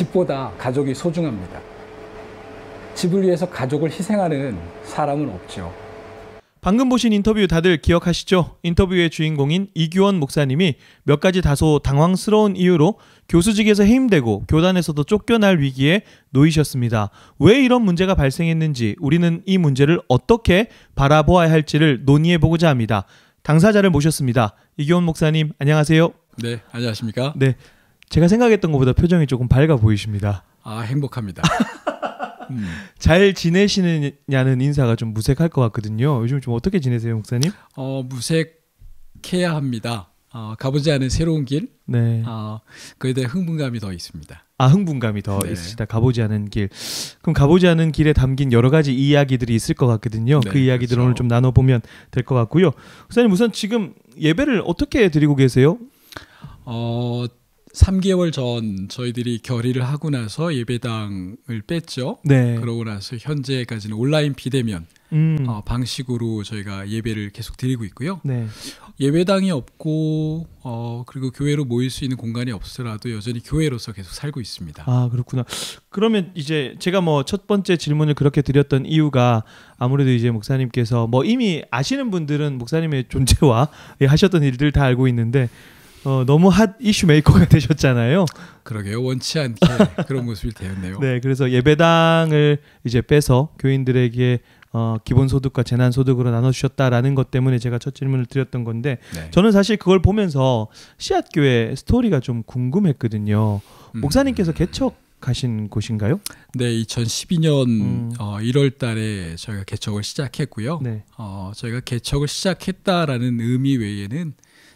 집보다 가족이 소중합니다. 집을 위해서 가족을 희생하는 사람은 없죠. 방금 보신 인터뷰 다들 기억하시죠? 인터뷰의 주인공인 이규원 목사님이 몇 가지 다소 당황스러운 이유로 교수직에서 해임되고 교단에서도 쫓겨날 위기에 놓이셨습니다. 왜 이런 문제가 발생했는지 우리는 이 문제를 어떻게 바라보아야 할지를 논의해 보고자 합니다. 당사자를 모셨습니다. 이규원 목사님, 안녕하세요. 네, 안녕하십니까? 네. 제가 생각했던 것보다 표정이 조금 밝아 보이십니다. 아 행복합니다. 음. 잘 지내시느냐는 인사가 좀 무색할 것 같거든요. 요즘 좀 어떻게 지내세요, 목사님? 어 무색해야 합니다. 어, 가보지 않은 새로운 길. 네. 어, 그에 대해 흥분감이 더 있습니다. 아 흥분감이 더 네. 있으시다. 가보지 않은 길. 그럼 가보지 않은 길에 담긴 여러 가지 이야기들이 있을 것 같거든요. 네, 그 이야기들 그렇죠. 오늘 좀 나눠 보면 될 것 같고요. 목사님 우선 지금 예배를 어떻게 드리고 계세요? 어 3개월 전 저희들이 결의를 하고 나서 예배당을 뺐죠. 네. 그러고 나서 현재까지는 온라인 비대면 음. 어, 방식으로 저희가 예배를 계속 드리고 있고요. 네. 예배당이 없고 어, 그리고 교회로 모일 수 있는 공간이 없으라도 여전히 교회로서 계속 살고 있습니다. 아 그렇구나. 그러면 이제 제가 뭐 첫 번째 질문을 그렇게 드렸던 이유가 아무래도 이제 목사님께서 뭐 이미 아시는 분들은 목사님의 존재와 하셨던 일들 다 알고 있는데 어, 너무 핫 이슈 메이커가 되셨잖아요. 그러게요. 원치 않게 그런 모습이 되었네요. 네, 그래서 예배당을 이제 빼서 교인들에게 어, 기본소득과 재난소득으로 나눠주셨다라는 것 때문에 제가 첫 질문을 드렸던 건데 네. 저는 사실 그걸 보면서 씨앗교회 스토리가 좀 궁금했거든요. 음. 목사님께서 개척 가신 곳인가요? 네, 2012년 음. 어, 1월 달에 저희가 개척을 시작했고요. 네. 어, 저희가 개척을 시작했다라는 의미 외에는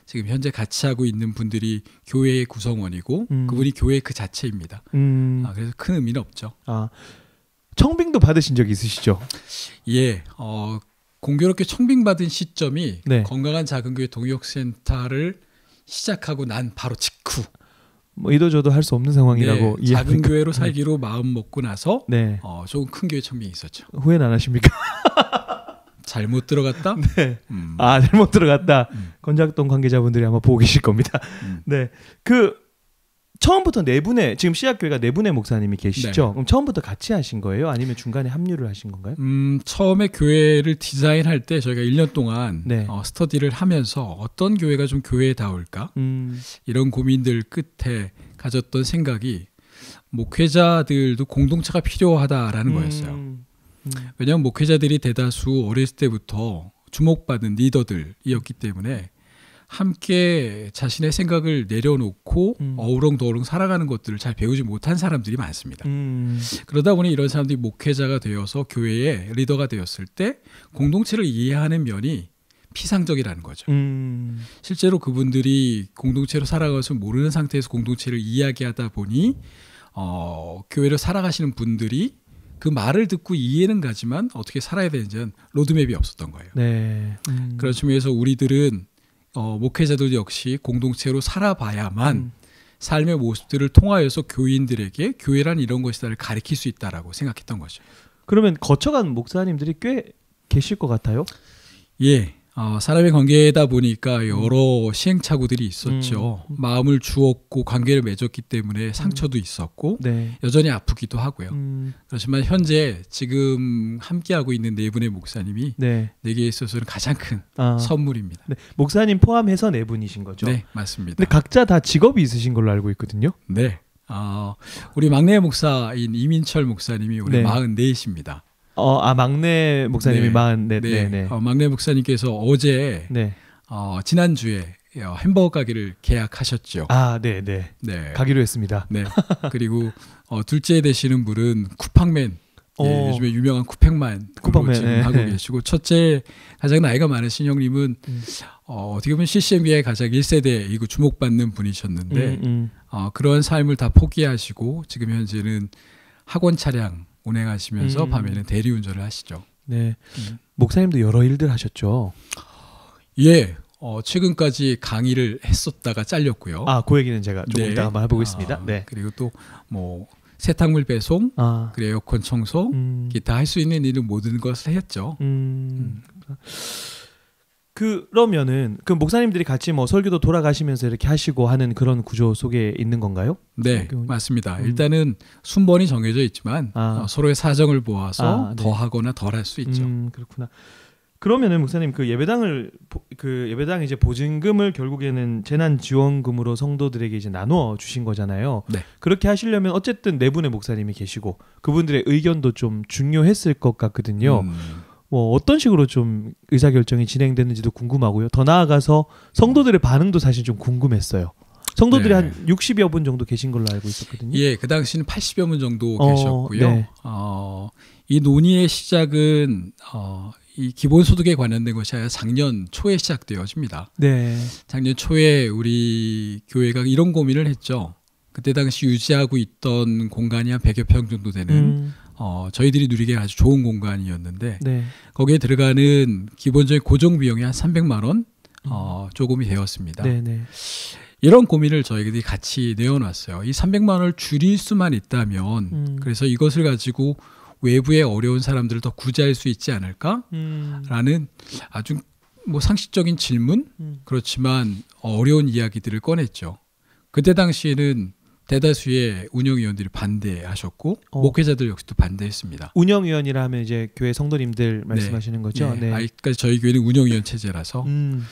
지금 현재 같이 하고 있는 분들이 교회의 구성원이고 음. 그분이 교회 그 자체입니다. 음. 아, 그래서 큰 의미는 없죠. 아, 청빙도 받으신 적 있으시죠? 예. 어, 공교롭게 청빙 받은 시점이 네. 건강한 작은교회 동역센터를 시작하고 난 바로 직후. 뭐 이도 저도 할 수 없는 상황이라고 네, 작은 교회로 네. 살기로 마음 먹고 나서 네. 어, 조금 큰 교회 청빙이 있었죠. 후회는 안 하십니까? 잘못 들어갔다? 네. 음. 아 잘못 들어갔다. 음. 건작동 관계자분들이 아마 보고 계실 겁니다. 음. 네. 그 처음부터 네 분의 지금 시약교회가 네 분의 목사님이 계시죠. 네. 그럼 처음부터 같이 하신 거예요? 아니면 중간에 합류를 하신 건가요? 음 처음에 교회를 디자인할 때 저희가 1년 동안 네. 어, 스터디를 하면서 어떤 교회가 좀 교회다울까 음. 이런 고민들 끝에 가졌던 생각이 목회자들도 공동체가 필요하다라는 음. 거였어요. 음. 왜냐하면 목회자들이 대다수 어렸을 때부터 주목받은 리더들이었기 때문에 함께 자신의 생각을 내려놓고 음. 어우렁더우렁 살아가는 것들을 잘 배우지 못한 사람들이 많습니다. 음. 그러다 보니 이런 사람들이 목회자가 되어서 교회의 리더가 되었을 때 공동체를 이해하는 면이 피상적이라는 거죠. 음. 실제로 그분들이 공동체로 살아가서 모르는 상태에서 공동체를 이야기하다 보니 어, 교회를 살아가시는 분들이 그 말을 듣고 이해는 가지만 어떻게 살아야 되는지는 로드맵이 없었던 거예요. 네. 음. 그런 측면에서 우리들은 어, 목회자들 역시 공동체로 살아봐야만 음. 삶의 모습들을 통하여서 교인들에게 교회란 이런 것이다를 가리킬 수 있다라고 생각했던 거죠. 그러면 거쳐간 목사님들이 꽤 계실 것 같아요. 예, 어, 사람의 관계다 보니까 여러 음. 시행착오들이 있었죠. 음. 마음을 주었고 관계를 맺었기 때문에 상처도 있었고 네. 여전히 아프기도 하고요. 음. 그렇지만 현재 지금 함께하고 있는 네 분의 목사님이 네, 개 있어서는 가장 큰 아. 선물입니다. 네. 목사님 포함해서 네 분이신 거죠? 네, 맞습니다. 근데 각자 다 직업이 있으신 걸로 알고 있거든요. 네. 어, 우리 막내 목사인 이민철 목사님이 우리 네. 44이십니다. 어, 아 막내 목사님이 네. 만, 네, 네, 네, 네. 어, 막내 목사님께서 어제 네. 어, 지난 주에 어, 햄버거 가게를 계약하셨죠. 아, 네, 네, 네, 가기로 했습니다. 네. 그리고 어, 둘째 되시는 분은 쿠팡맨. 예, 요즘에 유명한 쿠팡맨 쿠팡맨 지금 네. 하고 계시고 첫째 가장 나이가 많은신 형님은 음. 어, 어떻게 보면 CCMB의 가장 1세대이거 주목받는 분이셨는데 음, 음. 어, 그런 삶을 다 포기하시고 지금 현재는 학원 차량 운행하시면서 음. 밤에는 대리운전을 하시죠. 네. 음. 목사님도 여러 일들 하셨죠. 예. 어, 최근까지 강의를 했었다가 잘렸고요. 아, 그 얘기는 제가 조금 네. 이따 한번 해보겠습니다. 아, 네. 그리고 또 뭐 세탁물 배송, 아. 그리고 에어컨 청소, 음. 기타 할 수 있는 일은 모든 것을 했죠. 음. 음. 그러면은 그 목사님들이 같이 뭐 설교도 돌아가시면서 이렇게 하시고 하는 그런 구조 속에 있는 건가요? 네, 그, 맞습니다. 음. 일단은 순번이 정해져 있지만 아. 어, 서로의 사정을 보아서 아, 네. 더하거나 덜 할 수 있죠. 음, 그렇구나. 그러면은 목사님 그 예배당을 그 예배당 이제 보증금을 결국에는 재난 지원금으로 성도들에게 이제 나누어 주신 거잖아요. 네. 그렇게 하시려면 어쨌든 네 분의 목사님이 계시고 그분들의 의견도 좀 중요했을 것 같거든요. 음. 뭐 어떤 식으로 좀 의사 결정이 진행됐는지도 궁금하고요. 더 나아가서 성도들의 반응도 사실 좀 궁금했어요. 성도들이 네. 한 60여 분 정도 계신 걸로 알고 있었거든요. 예, 그 당시는 80여 분 정도 어, 계셨고요. 네. 어, 이 논의의 시작은 어, 이 기본소득에 관련된 것이 아니라 작년 초에 시작되어집니다. 네. 작년 초에 우리 교회가 이런 고민을 했죠. 그때 당시 유지하고 있던 공간이 한 100여 평 정도 되는 음. 어, 저희들이 누리기에 아주 좋은 공간이었는데 네. 거기에 들어가는 기본적인 고정 비용이 한 300만 원 음. 어, 조금이 되었습니다. 네네. 네. 이런 고민을 저희들이 같이 내어놨어요. 이 300만 원을 줄일 수만 있다면 음. 그래서 이것을 가지고 외부의 어려운 사람들을 더 구제할 수 있지 않을까라는 음. 아주 뭐 상식적인 질문 음. 그렇지만 어려운 이야기들을 꺼냈죠. 그때 당시에는 대다수의 운영위원들이 반대하셨고 어. 목회자들 역시도 반대했습니다. 운영위원이라 하면 이제 교회 성도님들 네. 말씀하시는 네. 거죠. 네. 네. 아직까지 그러니까 저희 교회는 운영위원 체제라서 음.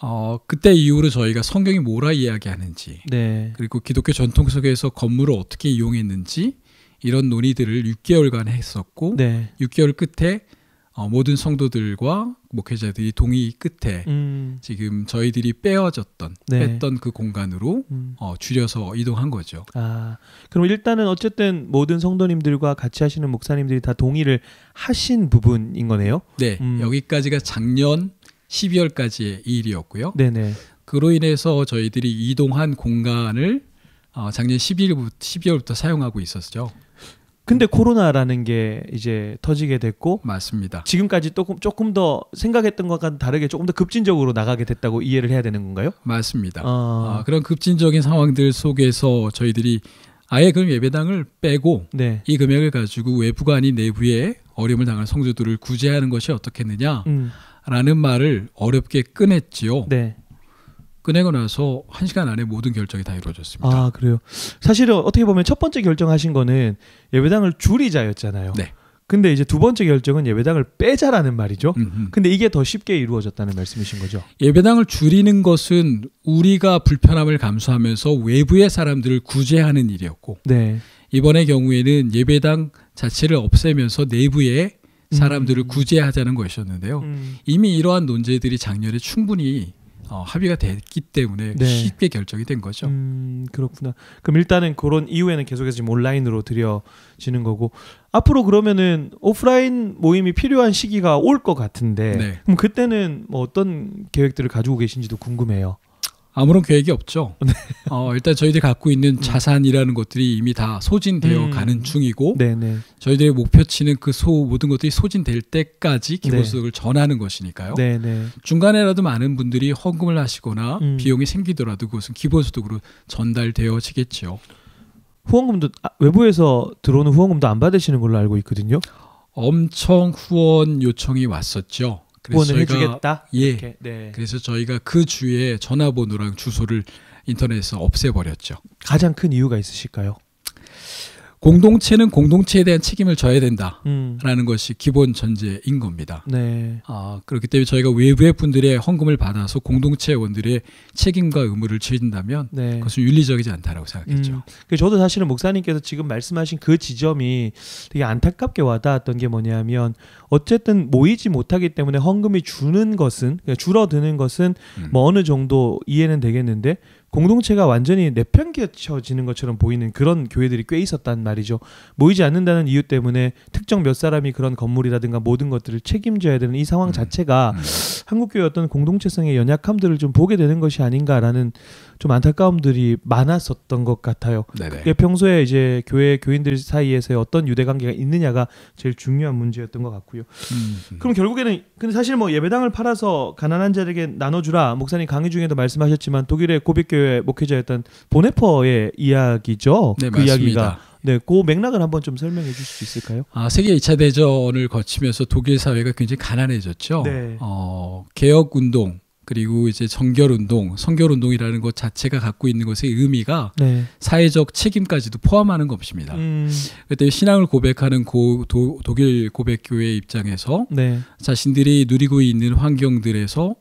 어, 그때 이후로 저희가 성경이 뭐라 이야기하는지 네. 그리고 기독교 전통 속에서 건물을 어떻게 이용했는지 이런 논의들을 6개월간 했었고 6개월 끝에 어, 모든 성도들과 목회자들이 동의 끝에 음. 지금 저희들이 빼어졌던 네. 뺐던 그 공간으로 음. 어, 줄여서 이동한 거죠. 아 그럼 일단은 어쨌든 모든 성도님들과 같이 하시는 목사님들이 다 동의를 하신 부분인 거네요. 네 음. 여기까지가 작년 12월까지의 일이었고요. 네네. 그로 인해서 저희들이 이동한 공간을 어, 작년 12일부터 12월부터 사용하고 있었죠. 근데 코로나라는 게 이제 터지게 됐고 맞습니다. 지금까지 조금 조금 더 생각했던 것과는 다르게 조금 더 급진적으로 나가게 됐다고 이해를 해야 되는 건가요? 맞습니다. 어... 아, 그런 급진적인 상황들 속에서 저희들이 아예 그럼 예배당을 빼고 네. 이 금액을 가지고 외부가 아닌 내부에 어려움을 당한 성도들을 구제하는 것이 어떻겠느냐라는 음. 말을 어렵게 끊냈지요 네. 꺼내고 나서 한 시간 안에 모든 결정이 다 이루어졌습니다. 아 그래요. 사실은 어떻게 보면 첫 번째 결정하신 거는 예배당을 줄이자였잖아요. 네. 근데 이제 두 번째 결정은 예배당을 빼자라는 말이죠. 음흠. 근데 이게 더 쉽게 이루어졌다는 말씀이신 거죠. 예배당을 줄이는 것은 우리가 불편함을 감수하면서 외부의 사람들을 구제하는 일이었고, 네. 이번의 경우에는 예배당 자체를 없애면서 내부의 음. 사람들을 음. 구제하자는 것이었는데요. 음. 이미 이러한 논제들이 작년에 충분히 어, 합의가 됐기 때문에 네. 쉽게 결정이 된 거죠. 음, 그렇구나. 그럼 일단은 그런 이후에는 계속해서 지금 온라인으로 들여지는 거고 앞으로 그러면은 오프라인 모임이 필요한 시기가 올 것 같은데 네. 그럼 그때는 뭐 어떤 계획들을 가지고 계신지도 궁금해요. 아무런 계획이 없죠. 네. 어, 일단 저희들이 갖고 있는 음. 자산이라는 것들이 이미 다 소진되어 음. 가는 중이고 네네. 네. 저희들의 목표치는 그 소, 모든 것들이 소진될 때까지 네. 기본소득을 네. 전하는 것이니까요. 네네. 네. 중간에라도 많은 분들이 헌금을 하시거나 음. 비용이 생기더라도 그것은 기본소득으로 전달되어지겠죠. 후원금도 아, 외부에서 들어오는 후원금도 안 받으시는 걸로 알고 있거든요. 엄청 후원 요청이 왔었죠. 복원을 해주겠다. 예. 이렇게, 네. 그래서 저희가 그 주에 전화번호랑 주소를 인터넷에서 없애버렸죠. 가장 큰 이유가 있으실까요? 공동체는 공동체에 대한 책임을 져야 음. 된다라는 음. 것이 기본 전제인 겁니다. 네. 아, 그렇기 때문에 저희가 외부의 분들의 헌금을 받아서 공동체원들의 책임과 의무를 지킨다면 네. 그것은 윤리적이지 않다라고 생각했죠. 음. 그 저도 사실은 목사님께서 지금 말씀하신 그 지점이 되게 안타깝게 와닿았던 게 뭐냐면 어쨌든 모이지 못하기 때문에 헌금이 주는 것은 그러니까 줄어드는 것은 음. 뭐 어느 정도 이해는 되겠는데 공동체가 완전히 내팽개쳐지는 것처럼 보이는 그런 교회들이 꽤 있었단 말이죠. 모이지 않는다는 이유 때문에 특정 몇 사람이 그런 건물이라든가 모든 것들을 책임져야 되는 이 상황 음. 자체가 음. 한국 교회 어떤 공동체성의 연약함들을 좀 보게 되는 것이 아닌가라는 좀 안타까움들이 많았었던 것 같아요. 네네. 그게 평소에 이제 교회 교인들 사이에서 어떤 유대 관계가 있느냐가 제일 중요한 문제였던 것 같고요. 음. 그럼 결국에는 근데 사실 뭐 예배당을 팔아서 가난한 자에게 들 나눠주라 목사님 강의 중에도 말씀하셨지만 독일의 고백교회 목회자였던 보네퍼의 이야기죠. 네, 그 맞습니다. 이야기가 네, 그 맥락을 한번 좀 설명해 주실 수 있을까요? 아, 세계 2차 대전을 거치면서 독일 사회가 굉장히 가난해졌죠. 네. 어, 개혁 운동 그리고 이제 정결운동, 성결운동이라는 것 자체가 갖고 있는 것의 의미가 네. 사회적 책임까지도 포함하는 것입니다. 음. 그때 신앙을 고백하는 고, 도, 독일 고백교회 입장에서 네. 자신들이 누리고 있는 환경들에서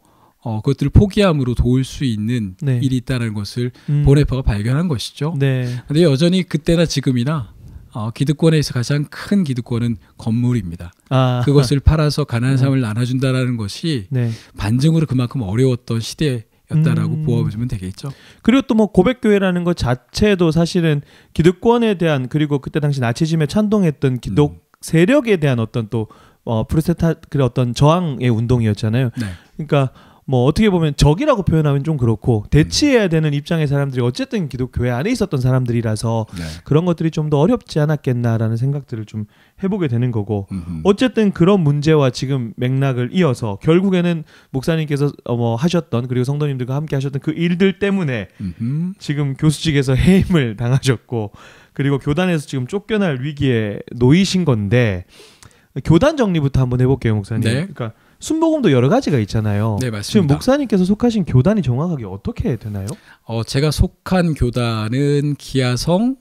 어, 그것들을 포기함으로 도울 수 있는 네. 일이 있다는 것을 음. 보네파가 발견한 것이죠. 그런데 네. 여전히 그때나 지금이나 어, 기득권에서 가장 큰 기득권은 건물입니다. 아, 그것을 팔아서 가난한 네. 사람을 음. 나눠준다라는 것이 네. 반증으로 그만큼 어려웠던 시대. 였다라고 음. 보아보시면 되겠죠. 그리고 또 뭐 고백교회라는 것 자체도 사실은 기득권에 대한 그리고 그때 당시 나치즘에 찬동했던 기독 음. 세력에 대한 어떤 또 어, 프로세타 그런 어떤 저항의 운동이었잖아요. 네. 그러니까 뭐 어떻게 보면 적이라고 표현하면 좀 그렇고 음. 대치해야 되는 입장의 사람들이 어쨌든 기독교회 안에 있었던 사람들이라서 네. 그런 것들이 좀 더 어렵지 않았겠나라는 생각들을 좀 해보게 되는 거고 음흠. 어쨌든 그런 문제와 지금 맥락을 이어서 결국에는 목사님께서 어, 뭐 하셨던 그리고 성도님들과 함께 하셨던 그 일들 때문에 음흠. 지금 교수직에서 해임을 당하셨고 그리고 교단에서 지금 쫓겨날 위기에 놓이신 건데 교단 정리부터 한번 해볼게요 목사님. 네. 그러니까. 순복음도 여러 가지가 있잖아요. 네, 맞습니다. 지금 목사님께서 속하신 교단이 정확하게 어떻게 되나요? 어, 제가 속한 교단은 기아성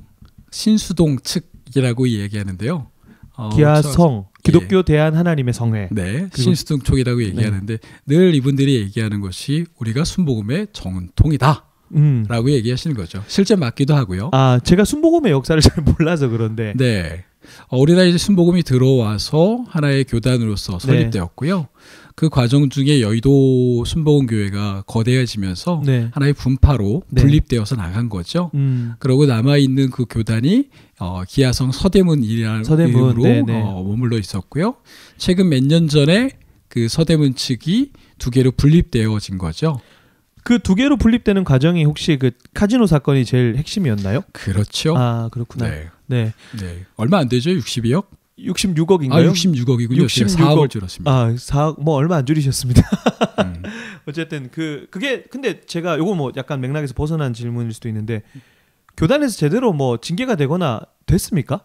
신수동 측이라고 얘기하는데요. 어, 기아성 기독교 예. 대한 하나님의 성회. 네, 신수동 쪽이라고 네. 얘기하는데 네. 늘 이분들이 얘기하는 것이 우리가 순복음의 정통이다. 음. 라고 얘기하시는 거죠. 실제 맞기도 하고요. 아, 제가 순복음의 역사를 잘 몰라서 그런데. 네. 어린아이 순복음이 들어와서 하나의 교단으로서 네. 설립되었고요. 네. 그 과정 중에 여의도 순복음 교회가 거대해지면서 네. 하나의 분파로 네. 분립되어서 나간 거죠. 음. 그러고 남아 있는 그 교단이 어, 기아성 서대문이라는 서대문, 이름으로 네네. 네. 어, 머물러 있었고요. 최근 몇 년 전에 그 서대문 측이 두 개로 분립되어진 거죠. 그두 개로 분립되는 과정이 혹시 그 카지노 사건이 제일 핵심이었나요? 그렇죠. 아 그렇구나. 네. 네. 네. 얼마 안 되죠? 62억? 66억인가요? 아, 66억이군요. 66억. 4억을 줄였습니다. 아, 4억 뭐 얼마 안 줄이셨습니다. 음. 어쨌든 그 그게 근데 제가 요거 뭐 약간 맥락에서 벗어난 질문일 수도 있는데 교단에서 제대로 뭐 징계가 되거나 됐습니까?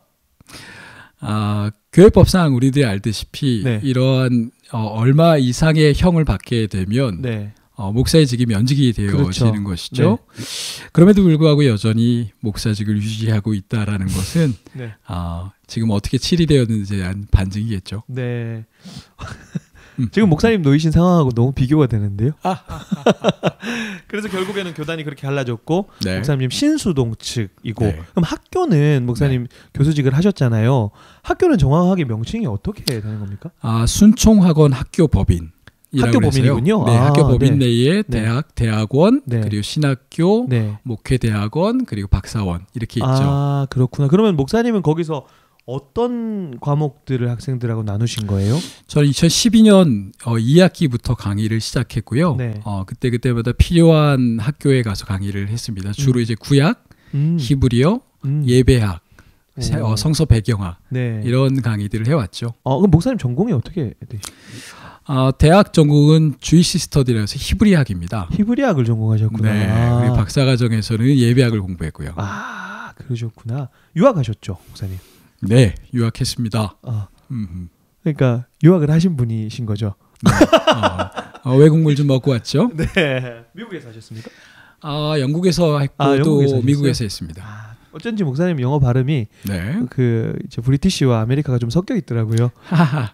아, 교회법상 우리들이 알듯이피 네. 이러한 어, 얼마 이상의 형을 받게 되면 네. 어, 목사의직이 면직이 그렇죠. 되어지는 그렇죠. 것이죠. 네. 그럼에도 불구하고 여전히 목사직을 유지하고 있다라는 것은 네. 어, 지금 어떻게 칠이 되었는지에 대한 반증이겠죠. 네. 음. 지금 목사님 놓이신 상황하고 너무 비교가 되는데요. 아. 그래서 결국에는 교단이 그렇게 갈라졌고 네. 목사님 신수동 측이고 네. 그럼 학교는 목사님 네. 교수직을 하셨잖아요. 학교는 정확하게 명칭이 어떻게 되는 겁니까? 아 순총학원 학교 법인. 학교 범인이군요. 네, 아, 학교 네. 범인 네. 내에 대학, 네. 대학원, 네. 그리고 신학교, 목회 대학원, 그리고 박사원 이렇게 아, 있죠. 아 그렇구나. 그러면 목사님은 거기서 어떤 과목들을 학생들하고 나누신 거예요? 저는 2012년 어, 2학기부터 강의를 시작했고요. 네. 어, 그때 그때마다 필요한 학교에 가서 강의를 했습니다. 주로 음. 이제 구약, 음. 히브리어, 음. 예배학, 어, 성서 배경학 네. 이런 강의들을 해왔죠. 어, 그럼 목사님 전공이 어떻게 되시죠? 어, 대학 전공은 주이시 스터디라서 히브리학입니다. 히브리학을 전공하셨구나. 네. 아. 박사 과정에서는 예배학을 공부했고요. 아, 그러셨구나. 유학하셨죠, 목사님? 네, 유학했습니다. 아. 그러니까 유학을 하신 분이신 거죠. 네. 어, 외국물 어, 좀 먹고 왔죠. 네, 미국에서 하셨습니까? 아, 영국에서 했고 아, 또 하셨어요? 미국에서 했습니다. 아, 어쩐지 목사님 영어 발음이 네. 그 이제 브리티시와 아메리카가 좀 섞여 있더라고요.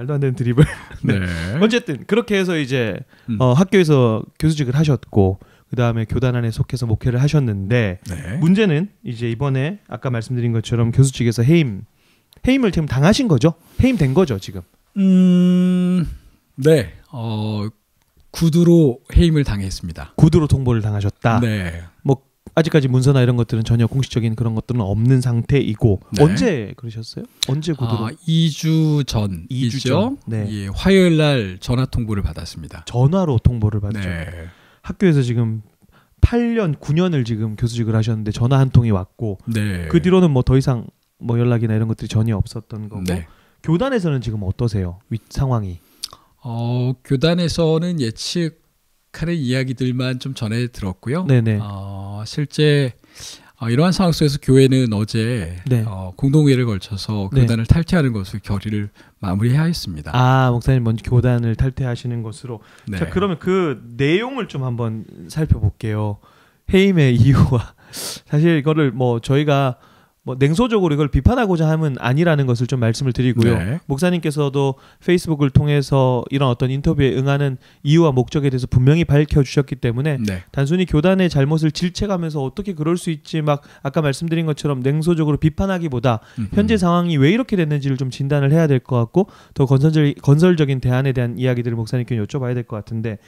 말도 안 되는 드립을. 네. 어쨌든 그렇게 해서 이제 음. 어, 학교에서 교수직을 하셨고 그 다음에 교단 안에 속해서 목회를 하셨는데 네. 문제는 이제 이번에 아까 말씀드린 것처럼 교수직에서 해임 해임을 지금 당하신 거죠? 해임된 거죠 지금? 음, 네. 어 구두로 해임을 당했습니다. 구두로 통보를 당하셨다. 네. 뭐 아직까지 문서나 이런 것들은 전혀 공식적인 그런 것들은 없는 상태이고 네. 언제 그러셨어요? 언제 아, 구두로? 아, 2주 전 2주 전. 네. 예, 화요일 날 전화 통보를 받았습니다. 전화로 통보를 받죠. 네. 학교에서 지금 8년 9년을 지금 교수직을 하셨는데 전화 한 통이 왔고 네. 그 뒤로는 뭐 더 이상 뭐 연락이나 이런 것들이 전혀 없었던 거고 네. 교단에서는 지금 어떠세요? 위, 상황이? 어, 교단에서는 예측 칼의 이야기들만 좀 전해 들었고요. 네네. 어, 실제 어, 이러한 상황 속에서 교회는 어제 네. 어, 공동회를 걸쳐서 네. 교단을 네. 탈퇴하는 것으로 결의를 마무리해야 했습니다. 아 목사님 먼저 교단을 탈퇴하시는 것으로. 네. 자 그러면 그 내용을 좀 한번 살펴볼게요. 해임의 이유와 사실 이거를 뭐 저희가 뭐 냉소적으로 이걸 비판하고자 함은 아니라는 것을 좀 말씀을 드리고요. 네. 목사님께서도 페이스북을 통해서 이런 어떤 인터뷰에 응하는 이유와 목적에 대해서 분명히 밝혀 주셨기 때문에 네. 단순히 교단의 잘못을 질책하면서 어떻게 그럴 수 있지 막 아까 말씀드린 것처럼 냉소적으로 비판하기보다 음흠. 현재 상황이 왜 이렇게 됐는지를 좀 진단을 해야 될 것 같고 더건설 건설적인 대안에 대한 이야기들을 목사님께 여쭤봐야 될 것 같은데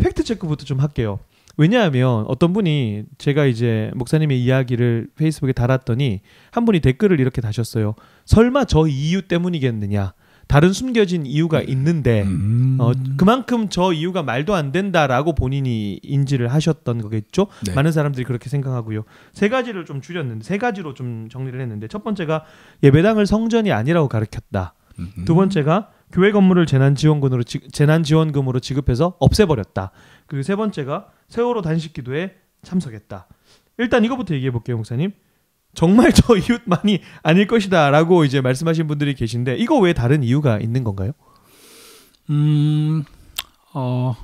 팩트 체크부터 좀 할게요. 왜냐하면 어떤 분이 제가 이제 목사님의 이야기를 페이스북에 달았더니 한 분이 댓글을 이렇게 다셨어요. 설마 저 이유 때문이겠느냐. 다른 숨겨진 이유가 음. 있는데 어, 음. 그만큼 저 이유가 말도 안 된다라고 본인이 인지를 하셨던 거겠죠. 네. 많은 사람들이 그렇게 생각하고요. 세 가지를 좀 줄였는데 세 가지로 좀 정리를 했는데 첫 번째가 예배당을 성전이 아니라고 가르쳤다. 두 번째가 교회 건물을 재난지원금으로 재난지원금으로 지급해서 없애버렸다. 그리고 세 번째가 세월호 단식 기도에 참석했다. 일단 이거부터 얘기해 볼게요, 목사님. 정말 저 이웃만이 아닐 것이다라고 이제 말씀하신 분들이 계신데 이거 왜 다른 이유가 있는 건가요? 음, 어,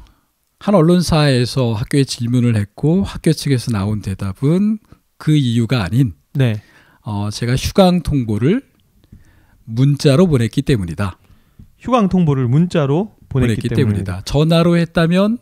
한 언론사에서 학교에 질문을 했고 학교 측에서 나온 대답은 그 이유가 아닌 네. 어, 제가 휴강 통보를 문자로 보냈기 때문이다. 휴강 통보를 문자로 보냈기, 보냈기 때문이다. 전화로 했다면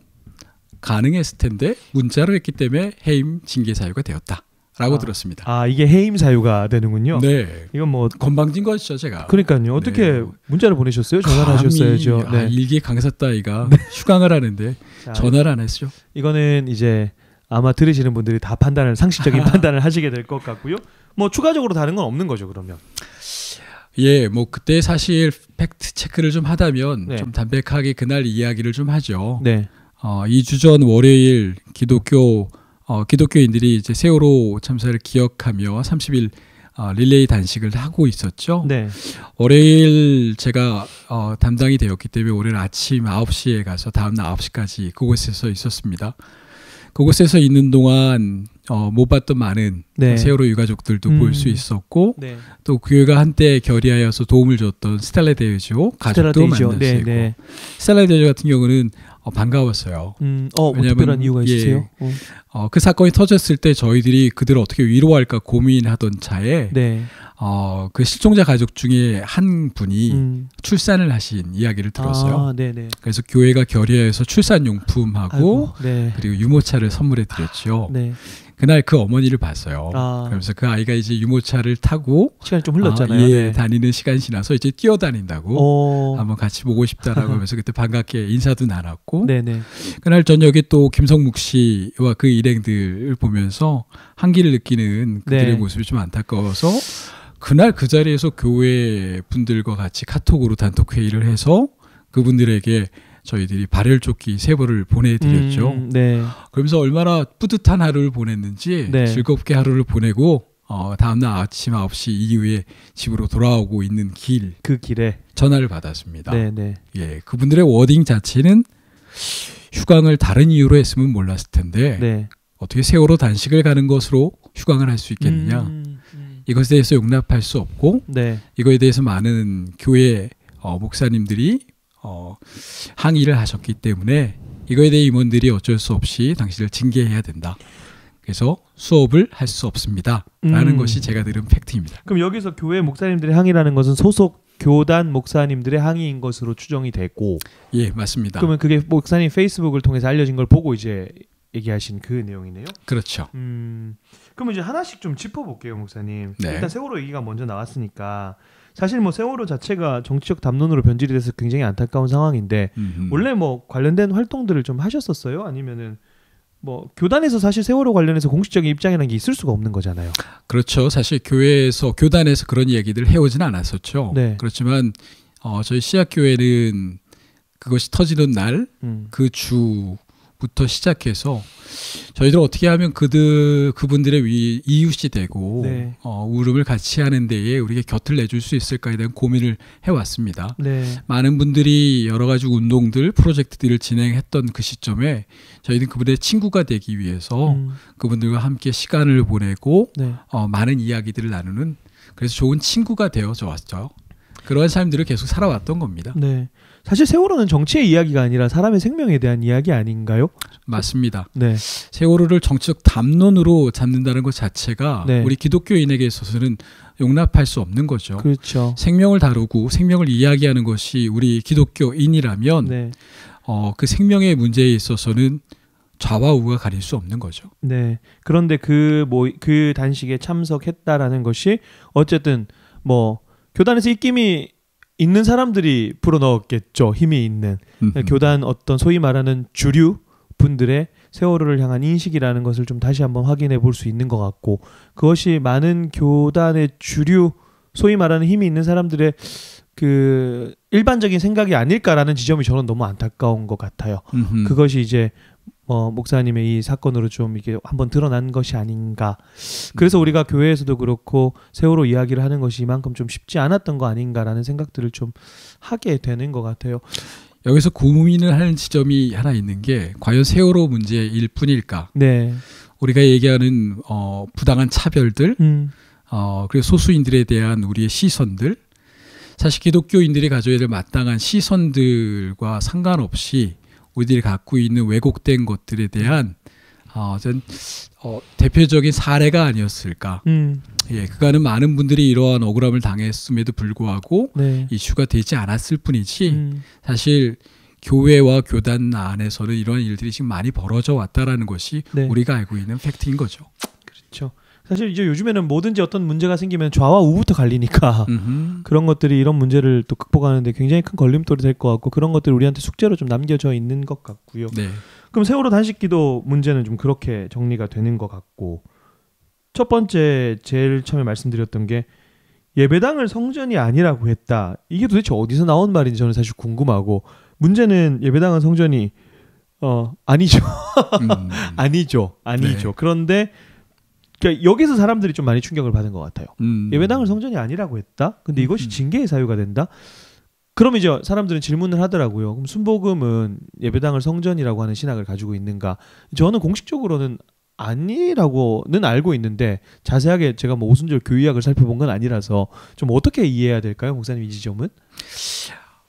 가능했을 텐데 문자로 했기 때문에 해임 징계 사유가 되었다. 라고 아, 들었습니다. 아 이게 해임 사유가 되는군요. 네, 이건 뭐 건방진 것이죠 제가. 그러니까요. 네. 어떻게 네. 문자를 보내셨어요? 전화를 감히, 하셨어야죠. 아, 네. 아, 일기 강사 따위가 네. 휴강을 하는데 자, 전화를 안 했죠. 이거는 이제 아마 들으시는 분들이 다 판단을 상식적인 판단을 하시게 될 것 같고요. 뭐 추가적으로 다른 건 없는 거죠 그러면. 예, 뭐 그때 사실 팩트 체크를 좀 하다면 네. 좀 담백하게 그날 이야기를 좀 하죠. 네. 어, 2주 전 월요일 기독교 어, 기독교인들이 이제 세월호 참사를 기억하며 30일 어, 릴레이 단식을 하고 있었죠. 네. 월요일 제가 어, 담당이 되었기 때문에 월요일 아침 9시에 가서 다음날 9시까지 그곳에서 있었습니다. 그곳에서 있는 동안 어, 못 봤던 많은 네. 세월호 유가족들도 음. 볼수 있었고 네. 또 교회가 한때 결의하여서 도움을 줬던 스텔라 데이지오 가족도 스텔라 데이지 만날 수있 네, 네. 스텔라 데이지 같은 경우는 어, 반가웠어요. 음, 어, 뭐 왜냐면, 뭐 특별한 이유가 예. 있으세요? 예, 어. 그 사건이 터졌을 때 저희들이 그들을 어떻게 위로할까 고민하던 차에 네. 어, 그 실종자 가족 중에 한 분이 음. 출산을 하신 이야기를 들었어요. 아, 네, 네. 그래서 교회가 결의해서 출산 용품하고 아이고, 네. 그리고 유모차를 선물해 드렸죠. 아, 네. 그날 그 어머니를 봤어요. 아. 그러면서 그 아이가 이제 유모차를 타고 시간 좀 흘렀잖아요. 아, 예, 네. 다니는 시간 지나서 이제 뛰어다닌다고 오. 어. 한번 같이 보고 싶다라고 하면서 그때 반갑게 인사도 나눴고 네네. 그날 저녁에 또 김성묵 씨와 그 일행들을 보면서 한기를 느끼는 그들의 네. 모습이 좀 안타까워서 그날 그 자리에서 교회 분들과 같이 카톡으로 단톡 회의를 해서 그분들에게 저희들이 발열 조끼 세부를 보내드렸죠. 음, 네. 그러면서 얼마나 뿌듯한 하루를 보냈는지 네. 즐겁게 하루를 보내고 어, 다음날 아침 9시 이후에 집으로 돌아오고 있는 길. 그 길에. 전화를 받았습니다. 네네. 네. 예. 그분들의 워딩 자체는 휴강을 다른 이유로 했으면 몰랐을 텐데. 네. 어떻게 세월호 단식을 가는 것으로 휴강을 할 수 있겠느냐. 음, 음, 음. 이것에 대해서 용납할 수 없고. 네. 이거에 대해서 많은 교회 어, 목사님들이 어, 항의를 하셨기 때문에 이거에 대해 임원들이 어쩔 수 없이 당신을 징계해야 된다. 그래서 수업을 할 수 없습니다. 라는 음. 것이 제가 들은 팩트입니다. 그럼 여기서 교회 목사님들의 항의라는 것은 소속 교단 목사님들의 항의인 것으로 추정이 되고 예, 맞습니다. 그러면 그게 목사님 페이스북을 통해서 알려진 걸 보고 이제 얘기하신 그 내용이네요. 그렇죠. 음. 그럼 이제 하나씩 좀 짚어 볼게요, 목사님. 네. 일단 세월호 얘기가 먼저 나왔으니까 사실 뭐 세월호 자체가 정치적 담론으로 변질이 돼서 굉장히 안타까운 상황인데 음흠. 원래 뭐 관련된 활동들을 좀 하셨었어요? 아니면은 뭐 교단에서 사실 세월호 관련해서 공식적인 입장이라는 게 있을 수가 없는 거잖아요. 그렇죠. 사실 교회에서 교단에서 그런 얘기들 해오진 않았었죠. 네. 그렇지만 어, 저희 시학 교회는 그것이 터지는 날 그주 음. 그 부터 시작해서 저희들 어떻게 하면 그들 그분들의 위, 이웃이 되고 네. 어, 울음을 같이 하는 데에 우리가 곁을 내줄 수 있을까에 대한 고민을 해왔습니다. 네. 많은 분들이 여러 가지 운동들 프로젝트들을 진행했던 그 시점에 저희는 그분들의 친구가 되기 위해서 음. 그분들과 함께 시간을 보내고 네. 어, 많은 이야기들을 나누는 그래서 좋은 친구가 되어져 왔죠. 그러 삶들을 계속 살아왔던 겁니다. 네. 사실 세월호는 정치의 이야기가 아니라 사람의 생명에 대한 이야기 아닌가요? 맞습니다. 네. 세월호를 정치적 담론으로 잡는다는 것 자체가 네. 우리 기독교인에게 있어서는 용납할 수 없는 거죠. 그렇죠. 생명을 다루고 생명을 이야기하는 것이 우리 기독교인이라면 네. 어, 그 생명의 문제에 있어서는 좌와 우가 가릴 수 없는 거죠. 네. 그런데 그 뭐그 뭐, 그 단식에 참석했다라는 것이 어쨌든 뭐 교단에서 입김이 있는 사람들이 불어넣었겠죠. 힘이 있는 교단 어떤 소위 말하는 주류 분들의 세월호를 향한 인식이라는 것을 좀 다시 한번 확인해 볼 수 있는 것 같고 그것이 많은 교단의 주류 소위 말하는 힘이 있는 사람들의 그 일반적인 생각이 아닐까라는 지점이 저는 너무 안타까운 것 같아요. 음흠. 그것이 이제 어, 목사님의 이 사건으로 좀 이게 한번 드러난 것이 아닌가. 그래서 우리가 교회에서도 그렇고 세월호 이야기를 하는 것이 이만큼 좀 쉽지 않았던 거 아닌가라는 생각들을 좀 하게 되는 것 같아요. 여기서 고민을 하는 지점이 하나 있는 게 과연 세월호 문제일 뿐일까? 네. 우리가 얘기하는 어, 부당한 차별들, 음. 어, 그리고 소수인들에 대한 우리의 시선들, 사실 기독교인들이 가져야 될 마땅한 시선들과 상관없이 우리들이 갖고 있는 왜곡된 것들에 대한 어, 전, 어, 대표적인 사례가 아니었을까. 음. 예, 그간은 많은 분들이 이러한 억울함을 당했음에도 불구하고 네. 이슈가 되지 않았을 뿐이지 음. 사실 교회와 교단 안에서는 이런 일들이 지금 많이 벌어져 왔다라는 것이 네. 우리가 알고 있는 팩트인 거죠. 그렇죠. 사실 이제 요즘에는 뭐든지 어떤 문제가 생기면 좌와 우부터 갈리니까 그런 것들이 이런 문제를 또 극복하는데 굉장히 큰 걸림돌이 될 것 같고 그런 것들이 우리한테 숙제로 좀 남겨져 있는 것 같고요. 네. 그럼 세월호 단식기도 문제는 좀 그렇게 정리가 되는 것 같고 첫 번째 제일 처음에 말씀드렸던 게 예배당을 성전이 아니라고 했다. 이게 도대체 어디서 나온 말인지 저는 사실 궁금하고 문제는 예배당은 성전이 어 아니죠. 음. 아니죠. 아니죠. 네. 그런데 그러니까 여기서 사람들이 좀 많이 충격을 받은 것 같아요. 음. 예배당을 성전이 아니라고 했다. 근데 이것이 음. 징계의 사유가 된다. 그럼 이제 사람들은 질문을 하더라고요. 그럼 순복음은 예배당을 성전이라고 하는 신학을 가지고 있는가? 저는 공식적으로는 아니라고는 알고 있는데 자세하게 제가 뭐 오순절 교의학을 살펴본 건 아니라서 좀 어떻게 이해해야 될까요, 목사님 이 지점은?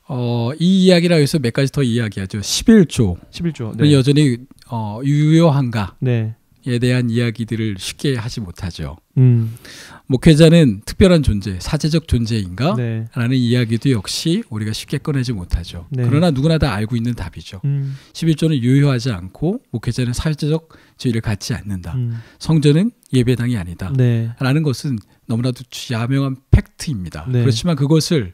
어, 이 이야기라 해서 몇 가지 더 이야기하죠. 11조. 11조. 네. 여전히 어, 유효한가? 네. 에 대한 이야기들을 쉽게 하지 못하죠. 음. 목회자는 특별한 존재, 사제적 존재인가? 네. 라는 이야기도 역시 우리가 쉽게 꺼내지 못하죠. 네. 그러나 누구나 다 알고 있는 답이죠. 음. 11조는 유효하지 않고 목회자는 사제적 지위를 갖지 않는다. 음. 성전은 예배당이 아니다. 네. 라는 것은 너무나도 야명한 팩트입니다. 네. 그렇지만 그것을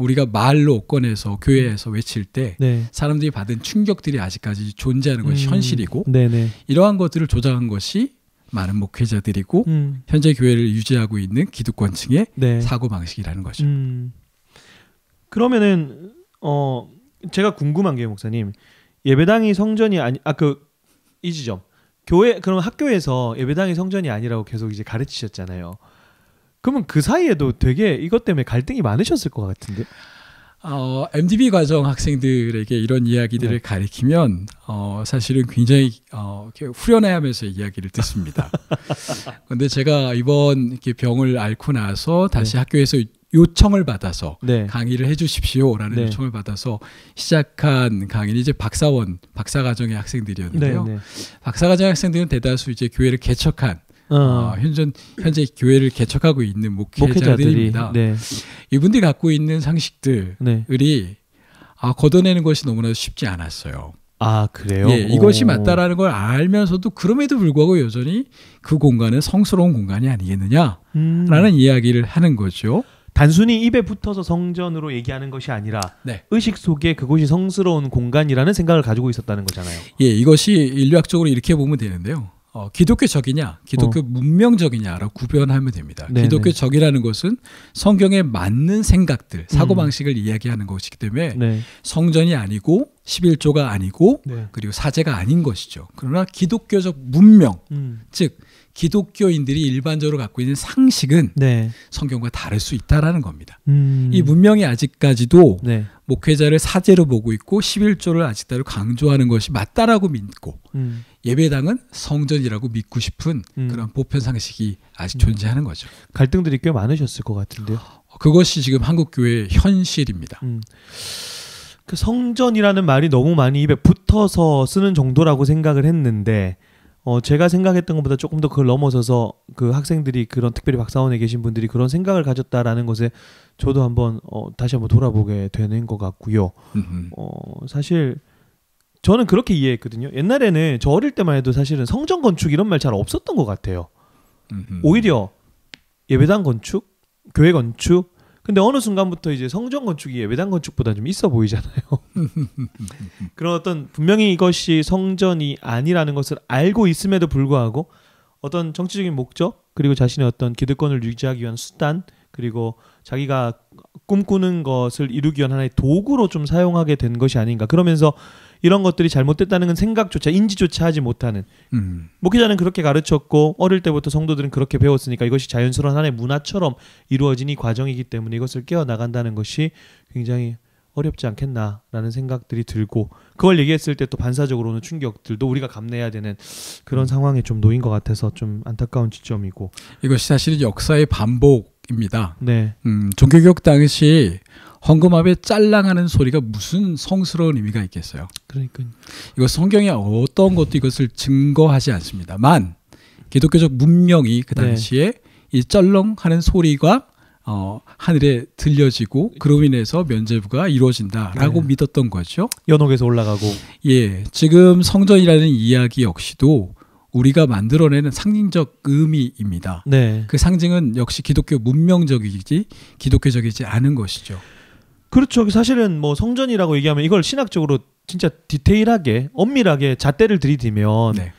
우리가 말로 꺼내서 교회에서 음. 외칠 때 네. 사람들이 받은 충격들이 아직까지 존재하는 것이 음. 현실이고 네네. 네. 이러한 것들을 조장한 것이 많은 목회자들이고 음. 현재 교회를 유지하고 있는 기득권층의 네. 사고 방식이라는 거죠. 음. 그러면은 어 제가 궁금한 게 목사님 예배당이 성전이 아니 아 그 이 지점 교회 그러면 학교에서 예배당이 성전이 아니라고 계속 이제 가르치셨잖아요. 그러면 그 사이에도 되게 이것 때문에 갈등이 많으셨을 것 같은데? 어, MDB 과정 학생들에게 이런 이야기들을 네. 가리키면 어, 사실은 굉장히 어, 이렇게 후련해하면서 이야기를 듣습니다. 근데 제가 이번 이렇게 병을 앓고 나서 다시 네. 학교에서 요청을 받아서 네. 강의를 해주십시오라는 네. 요청을 받아서 시작한 강의는 이제 박사원 박사과정의 학생들이었는데요. 네, 네. 박사과정 학생들은 대다수 이제 교회를 개척한 어. 아, 현재 현재 교회를 개척하고 있는 목회자들입니다. 네. 이분들이 갖고 있는 상식들이 네. 아, 걷어내는 것이 너무나 쉽지 않았어요. 아 그래요? 예, 이것이 맞다라는 걸 알면서도 그럼에도 불구하고 여전히 그 공간은 성스러운 공간이 아니겠느냐라는 음. 이야기를 하는 거죠. 단순히 입에 붙어서 성전으로 얘기하는 것이 아니라 네. 의식 속에 그곳이 성스러운 공간이라는 생각을 가지고 있었다는 거잖아요. 예, 이것이 인류학적으로 이렇게 보면 되는데요. 어, 기독교적이냐, 기독교 어. 문명적이냐라고 구별하면 됩니다. 네네. 기독교적이라는 네. 것은 성경에 맞는 생각들, 사고 음. 방식을 음. 이야기하는 것이기 때문에 네. 성전이 아니고 11조가 아니고 네. 그리고 사제가 아닌 것이죠. 그러나 기독교적 문명, 음. 즉 기독교인들이 일반적으로 갖고 있는 상식은 네. 성경과 다를 수 있다라는 겁니다. 음. 이 문명이 아직까지도 네. 목회자를 사제로 보고 있고 11조를 아직까지 강조하는 것이 맞다라고 믿고 음. 예배당은 성전이라고 믿고 싶은 음. 그런 보편 상식이 아직 음. 존재하는 거죠. 갈등들이 꽤 많으셨을 것 같은데요. 어, 그것이 지금 한국 교회의 현실입니다. 음. 그 성전이라는 말이 너무 많이 입에 붙어서 쓰는 정도라고 생각을 했는데 어, 제가 생각했던 것보다 조금 더 그걸 넘어서서 그 학생들이 그런 특별히 박사원에 계신 분들이 그런 생각을 가졌다라는 것에 저도 한번 어, 다시 한번 돌아보게 되는 것 같고요. 어, 사실 저는 그렇게 이해했거든요. 옛날에는 저 어릴 때만 해도 사실은 성전 건축 이런 말 잘 없었던 것 같아요. 오히려 예배당 건축, 교회 건축 근데 어느 순간부터 이제 성전 건축이 외배당 건축보다 좀 있어 보이잖아요. 그런 어떤 분명히 이것이 성전이 아니라는 것을 알고 있음에도 불구하고 어떤 정치적인 목적 그리고 자신의 어떤 기득권을 유지하기 위한 수단 그리고 자기가 꿈꾸는 것을 이루기 위한 하나의 도구로 좀 사용하게 된 것이 아닌가. 그러면서 이런 것들이 잘못됐다는 건 생각조차 인지조차 하지 못하는 음. 목회자는 그렇게 가르쳤고 어릴 때부터 성도들은 그렇게 배웠으니까 이것이 자연스러운 하나의 문화처럼 이루어진 이 과정이기 때문에 이것을 깨어 나간다는 것이 굉장히 어렵지 않겠나라는 생각들이 들고 그걸 얘기했을 때 또 반사적으로는 충격들도 우리가 감내해야 되는 그런 음. 상황에 좀 놓인 것 같아서 좀 안타까운 지점이고 이것이 사실 역사의 반복입니다. 네. 음, 종교개혁 당시 헌금합에 짤랑하는 소리가 무슨 성스러운 의미가 있겠어요. 그러니까 이거 성경의 어떤 것도 이것을 증거하지 않습니다만 기독교적 문명이 그 네. 당시에 네. 이 짤렁하는 소리가 어, 하늘에 들려지고 그로 인해서 면제부가 이루어진다라고 네. 믿었던 거죠. 연옥에서 올라가고. 예, 지금 성전이라는 이야기 역시도 우리가 만들어내는 상징적 의미입니다. 네. 그 상징은 역시 기독교 문명적이지 기독교적이지 않은 것이죠. 그렇죠. 사실은 뭐 성전이라고 얘기하면 이걸 신학적으로 진짜 디테일하게 엄밀하게 잣대를 들이대면 네.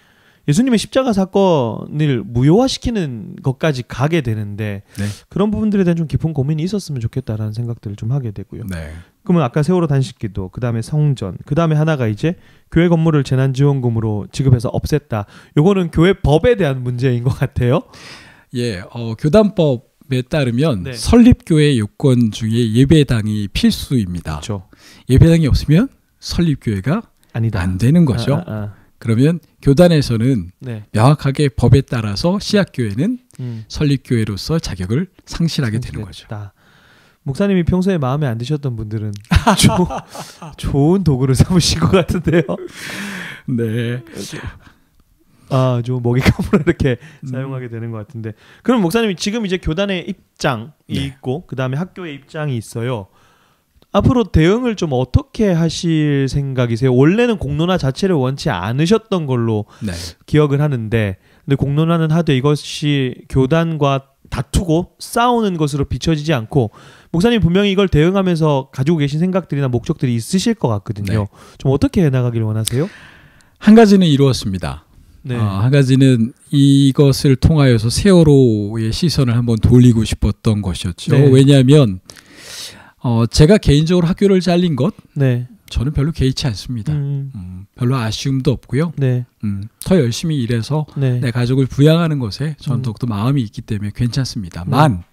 예수님의 십자가 사건을 무효화시키는 것까지 가게 되는데 네. 그런 부분들에 대한 좀 깊은 고민이 있었으면 좋겠다라는 생각들을 좀 하게 되고요. 네. 그러면 아까 세월호 단식기도 그다음에 성전 그다음에 하나가 이제 교회 건물을 재난지원금으로 지급해서 없앴다. 요거는 교회 법에 대한 문제인 것 같아요. 예, 어, 교단법 에 따르면 네. 설립교회 요건 중에 예배당이 필수입니다. 그렇죠. 예배당이 없으면 설립교회가 아니다. 안 되는 거죠. 아, 아, 아. 그러면 교단에서는 네. 명확하게 법에 따라서 시약교회는 음. 설립교회로서 자격을 상실하게 되는 거죠. 목사님이 평소에 마음에 안 드셨던 분들은 조, 좋은 도구를 삼으신 것 같은데요. 네. 그렇죠. 아, 좀 먹잇감으로 이렇게 음. 사용하게 되는 것 같은데. 그럼 목사님이 지금 이제 교단의 입장이 네. 있고 그다음에 학교의 입장이 있어요. 앞으로 대응을 좀 어떻게 하실 생각이세요? 원래는 공론화 자체를 원치 않으셨던 걸로 네. 기억을 하는데 근데 공론화는 하되 이것이 교단과 다투고 싸우는 것으로 비춰지지 않고 목사님 분명히 이걸 대응하면서 가지고 계신 생각들이나 목적들이 있으실 것 같거든요. 네. 좀 어떻게 해나가길 원하세요? 한 가지는 이루었습니다. 네. 어, 한 가지는 이것을 통하여서 세월호의 시선을 한번 돌리고 싶었던 것이었죠. 네. 왜냐하면 어, 제가 개인적으로 학교를 잘린 것, 네. 저는 별로 개의치 않습니다. 음. 음, 별로 아쉬움도 없고요. 네. 음, 더 열심히 일해서 네. 내 가족을 부양하는 것에 저는 음. 더욱더 마음이 있기 때문에 괜찮습니다만 네.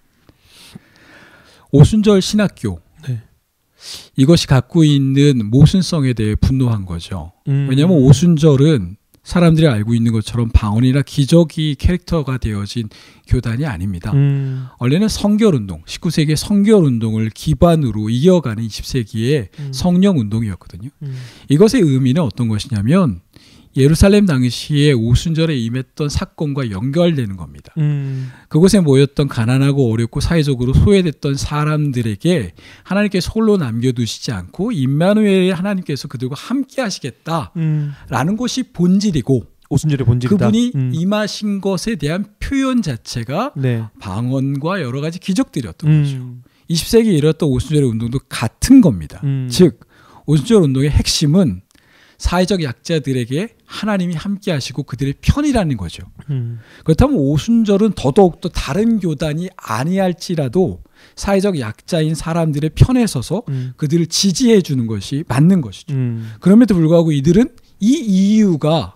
오순절 신학교 네. 이것이 갖고 있는 모순성에 대해 분노한 거죠. 음. 왜냐하면 오순절은 사람들이 알고 있는 것처럼 방언이나 기적이 캐릭터가 되어진 교단이 아닙니다. 음. 원래는 성결운동, 19세기의 성결운동을 기반으로 이어가는 20세기의 음. 성령운동이었거든요. 음. 이것의 의미는 어떤 것이냐면 예루살렘 당시에 오순절에 임했던 사건과 연결되는 겁니다. 음. 그곳에 모였던 가난하고 어렵고 사회적으로 소외됐던 사람들에게 하나님께서 로 남겨두시지 않고 임마누엘 하나님께서 그들과 함께 하시겠다라는 음. 것이 본질이고 오순절의 본질이다. 그분이 음. 임하신 것에 대한 표현 자체가 네. 방언과 여러 가지 기적들이었던 음. 거죠. 20세기에 일었던 오순절의 운동도 같은 겁니다. 음. 즉 오순절 운동의 핵심은 사회적 약자들에게 하나님이 함께 하시고 그들의 편이라는 거죠. 음. 그렇다면 오순절은 더더욱 더 다른 교단이 아니할지라도 사회적 약자인 사람들의 편에 서서 음. 그들을 지지해 주는 것이 맞는 것이죠. 음. 그럼에도 불구하고 이들은 이 이유가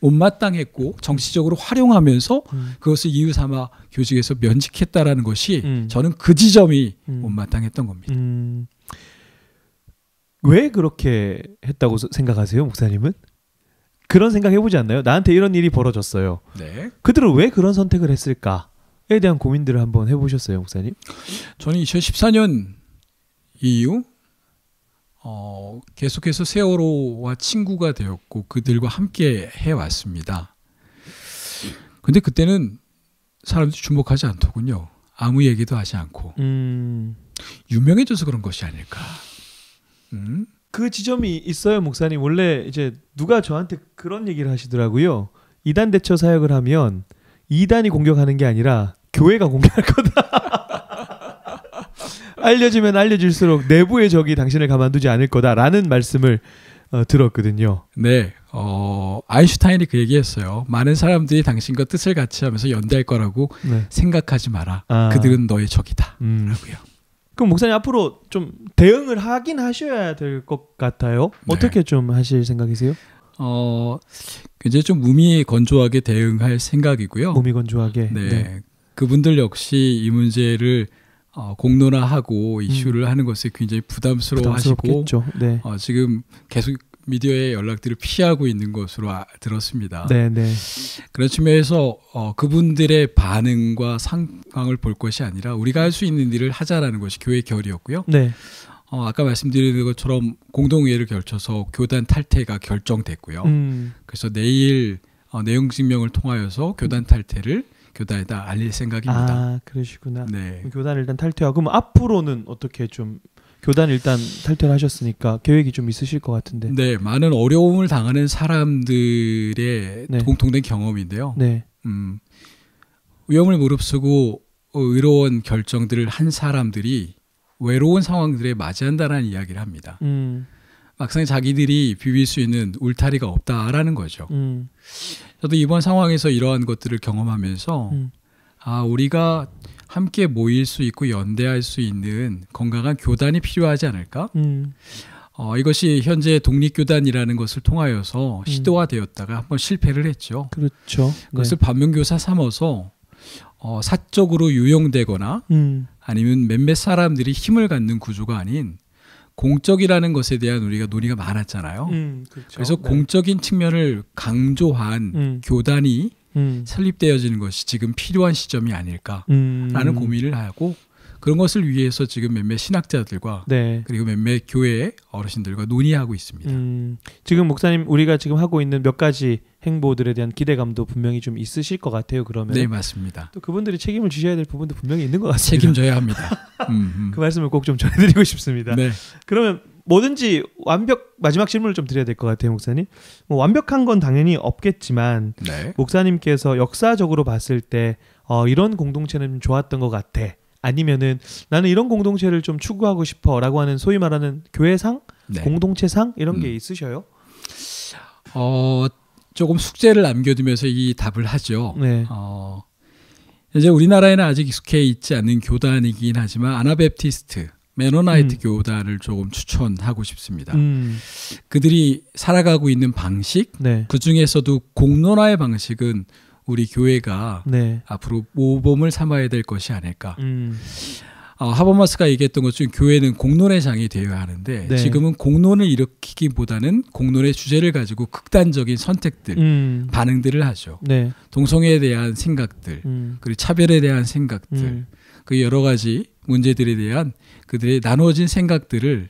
못마땅했고 정치적으로 활용하면서 음. 그것을 이유 삼아 교직에서 면직했다라는 것이 음. 저는 그 지점이 음. 못마땅했던 겁니다. 왜 그렇게 했다고 생각하세요, 목사님은? 그런 생각 해보지 않나요? 나한테 이런 일이 벌어졌어요. 네. 그들은 왜 그런 선택을 했을까에 대한 고민들을 한번 해보셨어요, 목사님? 저는 2014년 이후 어, 계속해서 세월호와 친구가 되었고 그들과 함께 해왔습니다. 근데 그때는 사람들이 주목하지 않더군요. 아무 얘기도 하지 않고 음... 유명해져서 그런 것이 아닐까. 음. 그 지점이 있어요, 목사님. 원래 이제 누가 저한테 그런 얘기를 하시더라고요. 이단 대처 사역을 하면 이단이 공격하는 게 아니라 교회가 공격할 거다. 알려지면 알려질수록 내부의 적이 당신을 가만두지 않을 거다라는 말씀을 어, 들었거든요. 네. 어, 아인슈타인이 그 얘기했어요. 많은 사람들이 당신과 뜻을 같이 하면서 연대할 거라고 네. 생각하지 마라. 아. 그들은 너의 적이다. 음. 라고요. 그럼 목사님 앞으로 좀 대응을 하긴 하셔야 될 것 같아요. 네. 어떻게 좀 하실 생각이세요? 어, 굉장히 좀무미 건조하게 대응할 생각이고요. 우미 건조하게. 네. 네. 그분들 역시 이 문제를 어, 공론화하고 음. 이슈를 음. 하는 것에 굉장히 부담스러워하시고 네. 어, 지금 계속 미디어의 연락들을 피하고 있는 것으로 아, 들었습니다. 네, 네. 그런 측면에서 어, 그분들의 반응과 상황을 볼 것이 아니라 우리가 할 수 있는 일을 하자라는 것이 교회 결의였고요. 네. 어, 아까 말씀드린 것처럼 공동회의를 결쳐서 교단 탈퇴가 결정됐고요. 음. 그래서 내일 어, 내용 증명을 통하여서 교단 탈퇴를 교단에다 알릴 생각입니다. 아, 그러시구나. 네. 교단 일단 탈퇴하고 그럼 앞으로는 어떻게 좀 교단 일단 탈퇴를 하셨으니까 계획이 좀 있으실 것 같은데. 네, 많은 어려움을 당하는 사람들의 네. 공통된 경험인데요. 네. 음, 위험을 무릅쓰고 의로운 결정들을 한 사람들이 외로운 상황들에 맞이한다라는 이야기를 합니다. 음. 막상 자기들이 비빌 수 있는 울타리가 없다라는 거죠. 음. 저도 이번 상황에서 이러한 것들을 경험하면서 음. 아 우리가 함께 모일 수 있고 연대할 수 있는 건강한 교단이 필요하지 않을까? 음. 어, 이것이 현재 독립교단이라는 것을 통하여서 음. 시도가 되었다가 한번 실패를 했죠. 그렇죠. 그것을 네. 반면교사 삼아서 어, 사적으로 유용되거나 음. 아니면 몇몇 사람들이 힘을 갖는 구조가 아닌 공적이라는 것에 대한 우리가 논의가 많았잖아요. 음, 그렇죠. 그래서 네. 공적인 측면을 강조한 음. 교단이 음. 설립되어지는 것이 지금 필요한 시점이 아닐까라는 음. 고민을 하고 그런 것을 위해서 지금 몇몇 신학자들과 네. 그리고 몇몇 교회의 어르신들과 논의하고 있습니다. 음, 지금 목사님 우리가 지금 하고 있는 몇 가지 행보들에 대한 기대감도 분명히 좀 있으실 것 같아요. 그러면 네 맞습니다. 또 그분들이 책임을 지셔야 될 부분도 분명히 있는 것 같습니다. 책임져야 합니다. 음, 음. 그 말씀을 꼭 좀 전해드리고 싶습니다. 네. 그러면 뭐든지 완벽 마지막 질문을 좀 드려야 될 것 같아요, 목사님. 뭐 완벽한 건 당연히 없겠지만 네. 목사님께서 역사적으로 봤을 때 어, 이런 공동체는 좋았던 것 같아. 아니면은 나는 이런 공동체를 좀 추구하고 싶어라고 하는 소위 말하는 교회상, 네. 공동체상 이런 음. 게 있으셔요? 어 조금 숙제를 남겨두면서 이 답을 하죠. 네. 어, 이제 우리나라에는 아직 익숙해 있지 않은 교단이긴 하지만 아나베프티스트 메노나이트 음. 교단을 조금 추천하고 싶습니다. 음. 그들이 살아가고 있는 방식 네. 그 중에서도 공론화의 방식은 우리 교회가 네. 앞으로 모범을 삼아야 될 것이 아닐까. 음. 어, 하버마스가 얘기했던 것중 교회는 공론의 장이 되어야 하는데 네. 지금은 공론을 일으키기보다는 공론의 주제를 가지고 극단적인 선택들, 음. 반응들을 하죠. 네. 동성애에 대한 생각들, 음. 그리고 차별에 대한 생각들, 음. 그 여러 가지 문제들에 대한 그들의 나누어진 생각들을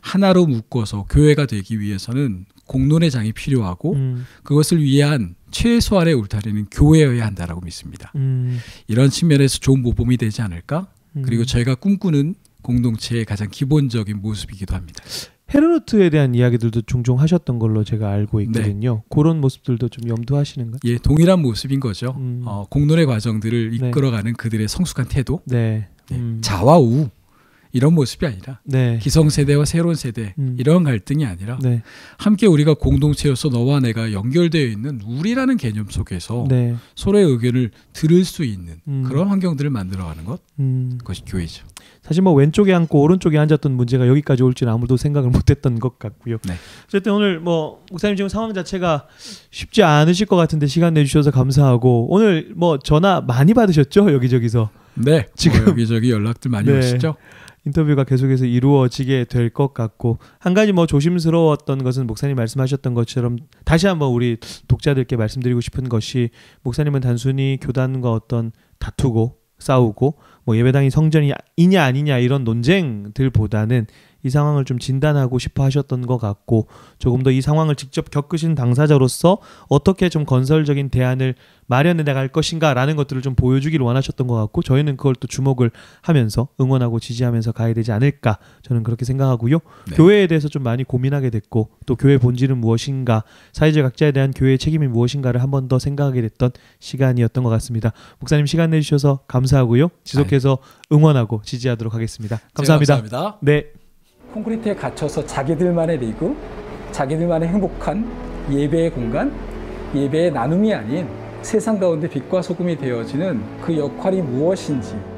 하나로 묶어서 교회가 되기 위해서는 공론의 장이 필요하고 음. 그것을 위한 최소한의 울타리는 교회여야 한다라고 믿습니다. 음. 이런 측면에서 좋은 모범이 되지 않을까? 음. 그리고 저희가 꿈꾸는 공동체의 가장 기본적인 모습이기도 합니다. 헤르노트에 대한 이야기들도 종종 하셨던 걸로 제가 알고 네. 있거든요. 네. 그런 모습들도 좀 염두하시는가요? 예, 동일한 모습인 거죠. 음. 어, 공론의 과정들을 네. 이끌어가는 네. 그들의 성숙한 태도, 네. 네. 음. 자와 우 이런 모습이 아니라 네. 기성세대와 새로운 세대 음. 이런 갈등이 아니라 네. 함께 우리가 공동체로서 너와 내가 연결되어 있는 우리라는 개념 속에서 네. 서로의 의견을 들을 수 있는 음. 그런 환경들을 만들어가는 것 음. 그것이 교회죠. 사실 뭐 왼쪽에 앉고 오른쪽에 앉았던 문제가 여기까지 올 줄 아무도 생각을 못했던 것 같고요. 네. 어쨌든 오늘 뭐 목사님 지금 상황 자체가 쉽지 않으실 것 같은데 시간 내주셔서 감사하고 오늘 뭐 전화 많이 받으셨죠 여기저기서. 네. 뭐 지금 여기저기 연락들 많이 네. 오시죠. 인터뷰가 계속해서 이루어지게 될 것 같고 한 가지 뭐 조심스러웠던 것은 목사님 말씀하셨던 것처럼 다시 한번 우리 독자들께 말씀드리고 싶은 것이 목사님은 단순히 교단과 어떤 다투고 싸우고 뭐 예배당이 성전이냐 아니냐 이런 논쟁들보다는 이 상황을 좀 진단하고 싶어 하셨던 것 같고 조금 더 이 상황을 직접 겪으신 당사자로서 어떻게 좀 건설적인 대안을 마련해 나갈 것인가라는 것들을 좀 보여주기를 원하셨던 것 같고 저희는 그걸 또 주목을 하면서 응원하고 지지하면서 가야 되지 않을까 저는 그렇게 생각하고요. 네. 교회에 대해서 좀 많이 고민하게 됐고 또 교회 본질은 무엇인가 사회적 각자에 대한 교회의 책임이 무엇인가를 한 번 더 생각하게 됐던 시간이었던 것 같습니다. 목사님 시간 내주셔서 감사하고요. 지속해서 응원하고 지지하도록 하겠습니다. 감사합니다. 네, 감사합니다. 네. 콘크리트에 갇혀서 자기들만의 리그, 자기들만의 행복한 예배의 공간, 예배의 나눔이 아닌 세상 가운데 빛과 소금이 되어지는 그 역할이 무엇인지